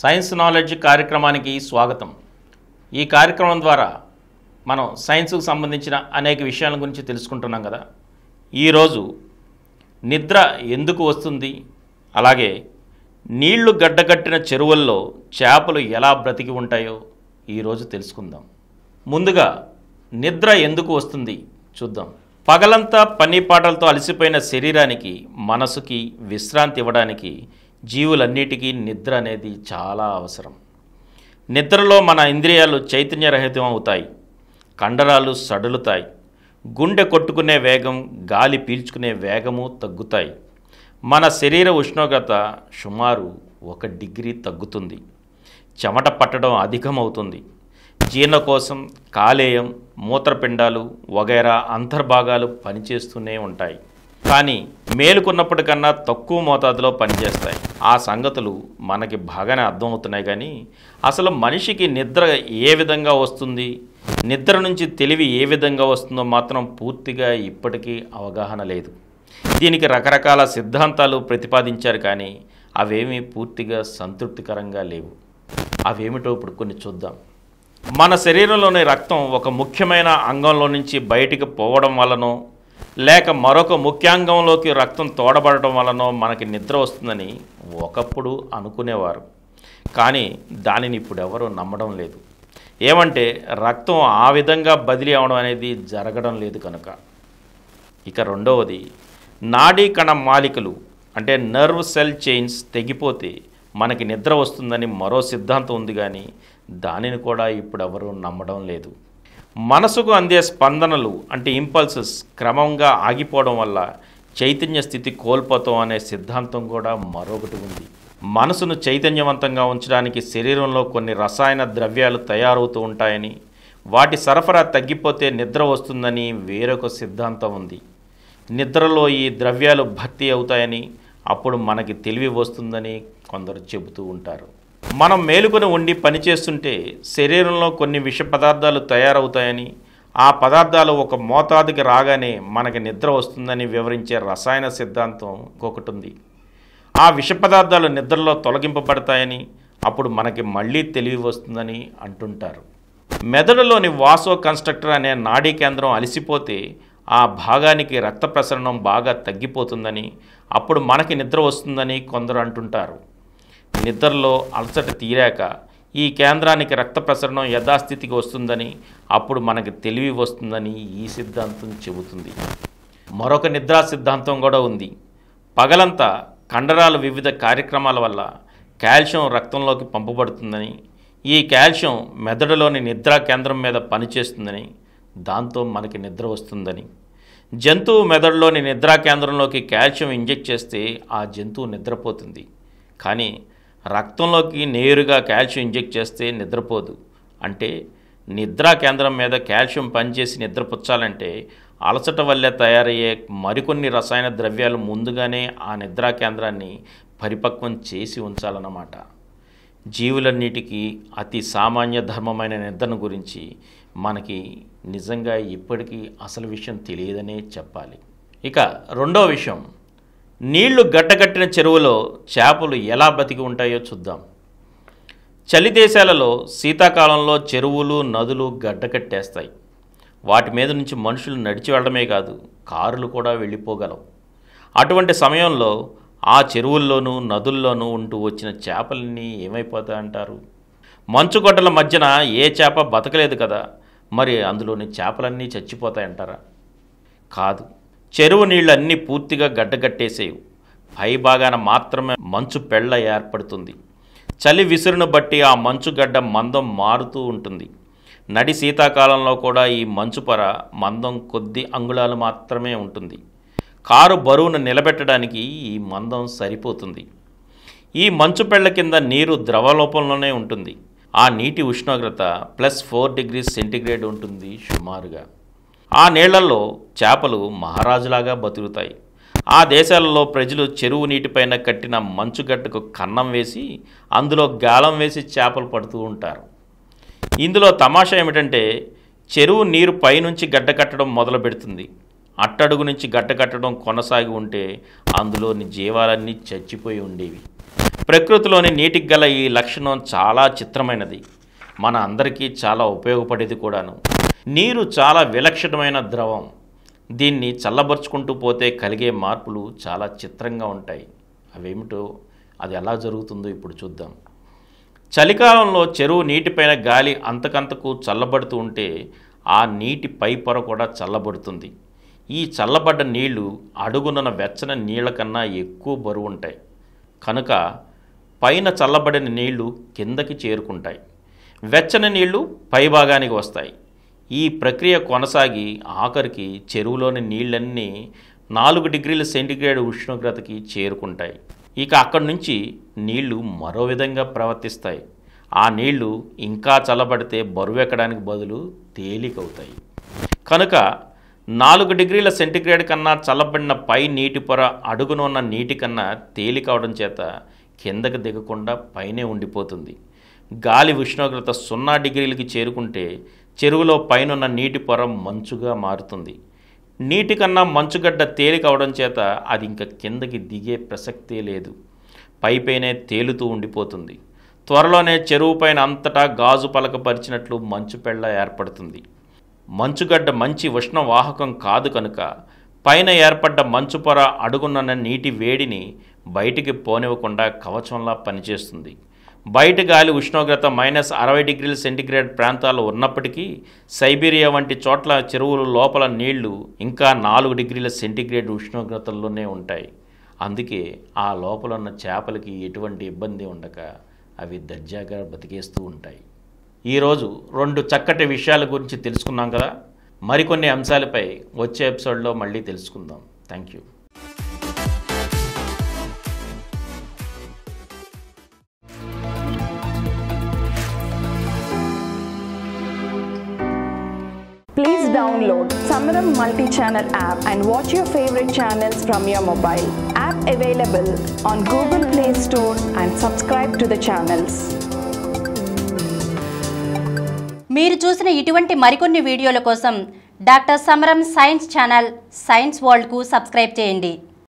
Science knowledge కార్యక్రమానికి స్వాగతం ఈ కార్యక్రమం ద్వారా మనం సైన్స్కు సంబంధించిన అనేక విషయాల గురించి తెలుసుకుంటున్నాం కదా ఈరోజు నిద్ర ఎందుకు వస్తుంది అలాగే నీళ్లు గడ్డగట్టిన చెరువుల్లో చేపలు ఎలా బ్రతికి ఉంటాయో ఈరోజు తెలుసుకుందాం ముందుగా నిద్ర ఎందుకు వస్తుంది చూద్దాం పగలంతా పని పాటలతో అలసిపోయిన శరీరానికి మనసుకి విశ్రాంతి ఇవ్వడానికి జీవులన్నిటికీ నిద్ర అనేది చాలా అవసరం నిద్రలో మన ఇంద్రియాలు చైతన్యరహితం అవుతాయి కండరాలు సడలుతాయి గుండె కొట్టుకునే వేగం గాలి పీల్చుకునే వేగము తగ్గుతాయి మన శరీర ఉష్ణోగ్రత సుమారు ఒక డిగ్రీ తగ్గుతుంది చెమట పట్టడం అధికమవుతుంది జీర్ణకోశం కాలేయం మూత్రపిండాలు వగైరా అంతర్భాగాలు పనిచేస్తూనే ఉంటాయి కానీ మేలుకున్నప్పటికన్నా తక్కువ మోతాదులో పనిచేస్తాయి ఆ సంగతులు మనకి బాగానే అర్థమవుతున్నాయి కానీ అసలు మనిషికి నిద్ర ఏ విధంగా వస్తుంది నిద్ర నుంచి తెలివి ఏ విధంగా వస్తుందో మాత్రం పూర్తిగా ఇప్పటికీ అవగాహన లేదు దీనికి రకరకాల సిద్ధాంతాలు ప్రతిపాదించారు కానీ అవేమీ పూర్తిగా సంతృప్తికరంగా లేవు అవేమిటో ఇప్పుడు కొన్ని చూద్దాం మన శరీరంలోని రక్తం ఒక ముఖ్యమైన అంగంలో నుంచి బయటికి పోవడం వలనో లేక మరొక ముఖ్యాంగంలోకి రక్తం తోడబడటం వలనో మనకి నిద్ర వస్తుందని ఒకప్పుడు అనుకునేవారు కానీ దానిని ఇప్పుడు ఎవరు నమ్మడం లేదు ఏమంటే రక్తం ఆ విధంగా బదిలీ అవడం అనేది జరగడం లేదు కనుక ఇక రెండవది నాడీ కణ మాలికలు అంటే నర్వ్ సెల్ చైన్స్ తెగిపోతే మనకి నిద్ర వస్తుందని మరో సిద్ధాంతం ఉంది కానీ దానిని కూడా ఇప్పుడు ఎవరు నమ్మడం లేదు మనసుకు అందే స్పందనలు అంటే ఇంపల్సెస్ క్రమంగా ఆగిపోవడం వల్ల చైతన్య స్థితి కోల్పోతాం అనే సిద్ధాంతం కూడా మరొకటి ఉంది మనసును చైతన్యవంతంగా ఉంచడానికి శరీరంలో కొన్ని రసాయన ద్రవ్యాలు తయారవుతూ ఉంటాయని వాటి సరఫరా తగ్గిపోతే నిద్ర వస్తుందని వేరొక సిద్ధాంతం ఉంది నిద్రలో ఈ ద్రవ్యాలు భర్తీ అవుతాయని అప్పుడు మనకి తెలివి వస్తుందని కొందరు చెబుతూ ఉంటారు మనం మేలుకొని ఉండి పనిచేస్తుంటే శరీరంలో కొన్ని విష పదార్థాలు తయారవుతాయని ఆ పదార్థాలు ఒక మోతాదుకి రాగానే మనకి నిద్ర వస్తుందని వివరించే రసాయన సిద్ధాంతం ఇంకొకటి ఉంది ఆ విష పదార్థాలు నిద్రలో తొలగింపబడతాయని అప్పుడు మనకి మళ్ళీ తెలివి వస్తుందని అంటుంటారు మెదడులోని వాసో కన్స్ట్రక్టర్ అనే నాడీ కేంద్రం అలసిపోతే ఆ భాగానికి రక్త ప్రసరణం బాగా తగ్గిపోతుందని అప్పుడు మనకి నిద్ర వస్తుందని కొందరు అంటుంటారు నిద్రలో అలసట తీరాక ఈ కేంద్రానికి రక్త ప్రసరణ యథాస్థితికి వస్తుందని అప్పుడు మనకు తెలివి వస్తుందని ఈ సిద్ధాంతం చెబుతుంది మరొక నిద్రా సిద్ధాంతం కూడా ఉంది పగలంతా కండరాలు వివిధ కార్యక్రమాల వల్ల కాల్షియం రక్తంలోకి పంపబడుతుందని ఈ కాల్షియం మెదడులోని నిద్రా కేంద్రం మీద పనిచేస్తుందని దాంతో మనకి నిద్ర వస్తుందని జంతువు మెదడులోని నిద్రా కేంద్రంలోకి కాల్షియం ఇంజెక్ట్ చేస్తే ఆ జంతువు నిద్రపోతుంది కానీ రక్తంలోకి నేరుగా కాల్షియం ఇంజెక్ట్ చేస్తే నిద్రపోదు అంటే నిద్రా కేంద్రం మీద కాల్షియం పనిచేసి నిద్రపుచ్చాలంటే అలసట వల్లే తయారయ్యే మరికొన్ని రసాయన ద్రవ్యాలు ముందుగానే ఆ నిద్రా కేంద్రాన్ని పరిపక్వం చేసి ఉంచాలన్నమాట జీవులన్నిటికీ అతి సామాన్య ధర్మమైన నిద్రను గురించి మనకి నిజంగా ఇప్పటికీ అసలు విషయం తెలియదనే చెప్పాలి ఇక రెండో విషయం నీళ్లు గడ్డగట్టిన చెరువులో చేపలు ఎలా బతికి ఉంటాయో చూద్దాం చలి దేశాలలో శీతాకాలంలో చెరువులు నదులు గడ్డకట్టేస్తాయి వాటి మీద నుంచి మనుషులు నడిచి వెళ్ళడమే కాదు కారులు కూడా వెళ్ళిపోగలవు అటువంటి సమయంలో ఆ చెరువుల్లోనూ నదుల్లోనూ ఉంటూ వచ్చిన చేపలన్నీ ఏమైపోతాయి అంటారు మంచుగొడ్డల మధ్యన ఏ చేప బతకలేదు కదా మరి అందులోని చేపలన్నీ చచ్చిపోతాయంటారా కాదు చెరువు నీళ్ళన్నీ పూర్తిగా గడ్డగట్టేసేవు పైభాగాన మాత్రమే మంచు పెళ్ళ ఏర్పడుతుంది చలి విసురును బట్టి ఆ మంచుగడ్డ మందం మారుతూ ఉంటుంది నడి శీతాకాలంలో కూడా ఈ పొర మందం కొద్ది అంగుళాలు మాత్రమే ఉంటుంది కారు బరువును నిలబెట్టడానికి ఈ మందం సరిపోతుంది ఈ మంచు పెళ్ల కింద నీరు ద్రవలోపంలోనే ఉంటుంది ఆ నీటి ఉష్ణోగ్రత ప్లస్ ఫోర్ డిగ్రీ సెంటిగ్రేడ్ ఉంటుంది సుమారుగా ఆ నీళ్లలో చేపలు మహారాజులాగా బతుకుతాయి ఆ దేశాలలో ప్రజలు చెరువు నీటిపైన కట్టిన మంచుగడ్డకు కన్నం వేసి అందులో గాలం వేసి చేపలు పడుతూ ఉంటారు ఇందులో తమాషా ఏమిటంటే చెరువు నీరు పైనుంచి గడ్డ కట్టడం మొదలు పెడుతుంది అట్టడుగు నుంచి గడ్డ కట్టడం కొనసాగి ఉంటే అందులోని జీవాలన్నీ చచ్చిపోయి ఉండేవి ప్రకృతిలోని నీటికి గల ఈ లక్షణం చాలా చిత్రమైనది మన అందరికీ చాలా ఉపయోగపడేది కూడాను నీరు చాలా విలక్షణమైన ద్రవం దీన్ని చల్లబరుచుకుంటూ పోతే కలిగే మార్పులు చాలా చిత్రంగా ఉంటాయి అవేమిటో అది ఎలా జరుగుతుందో ఇప్పుడు చూద్దాం చలికాలంలో చెరువు నీటిపైన గాలి అంతకంతకు చల్లబడుతూ ఉంటే ఆ నీటి పై పొర కూడా చల్లబడుతుంది ఈ చల్లబడ్డ నీళ్లు అడుగున్న వెచ్చన నీళ్ల కన్నా ఎక్కువ బరువు ఉంటాయి కనుక పైన చల్లబడిన నీళ్లు కిందకి చేరుకుంటాయి వెచ్చని నీళ్లు పైభాగానికి వస్తాయి ఈ ప్రక్రియ కొనసాగి ఆఖరికి చెరువులోని నీళ్ళన్నీ నాలుగు డిగ్రీల సెంటిగ్రేడ్ ఉష్ణోగ్రతకి చేరుకుంటాయి ఇక అక్కడి నుంచి నీళ్లు మరో విధంగా ప్రవర్తిస్తాయి ఆ నీళ్లు ఇంకా చల్లబడితే బరువెక్కడానికి బదులు తేలికవుతాయి కనుక నాలుగు డిగ్రీల సెంటిగ్రేడ్ కన్నా చల్లబడిన పై నీటి పొర అడుగున ఉన్న నీటి కన్నా తేలికవడం చేత కిందకు దిగకుండా పైనే ఉండిపోతుంది గాలి ఉష్ణోగ్రత సున్నా డిగ్రీలకి చేరుకుంటే చెరువులో పైనున్న నీటి పొర మంచుగా మారుతుంది నీటి కన్నా మంచుగడ్డ తేలికవడం చేత అది ఇంకా కిందకి దిగే ప్రసక్తే లేదు పైపైనే తేలుతూ ఉండిపోతుంది త్వరలోనే చెరువు పైన అంతటా గాజు పలకపరిచినట్లు మంచు పెళ్ళ ఏర్పడుతుంది మంచుగడ్డ మంచి ఉష్ణవాహకం కాదు కనుక పైన ఏర్పడ్డ మంచు పొర అడుగున్న నీటి వేడిని బయటికి పోనివ్వకుండా కవచంలా పనిచేస్తుంది బయట గాలి ఉష్ణోగ్రత మైనస్ అరవై డిగ్రీల సెంటిగ్రేడ్ ప్రాంతాల్లో ఉన్నప్పటికీ సైబీరియా వంటి చోట్ల చెరువులు లోపల నీళ్లు ఇంకా నాలుగు డిగ్రీల సెంటిగ్రేడ్ ఉష్ణోగ్రతల్లోనే ఉంటాయి అందుకే ఆ లోపల ఉన్న చేపలకి ఎటువంటి ఇబ్బంది ఉండక అవి దర్జాగా బతికేస్తూ ఉంటాయి ఈరోజు రెండు చక్కటి విషయాల గురించి తెలుసుకున్నాం కదా మరికొన్ని అంశాలపై వచ్చే ఎపిసోడ్లో మళ్ళీ తెలుసుకుందాం thank you download Samaram multi-channel app and watch your favorite channels from your mobile. App available on Google Play Store and subscribe to the channels. మీరు చూసిన ఇటువంటి మరికొన్ని వీడియోల కోసం doctor Samaram science channel science వరల్డ్కు సబ్స్క్రైబ్ చేయండి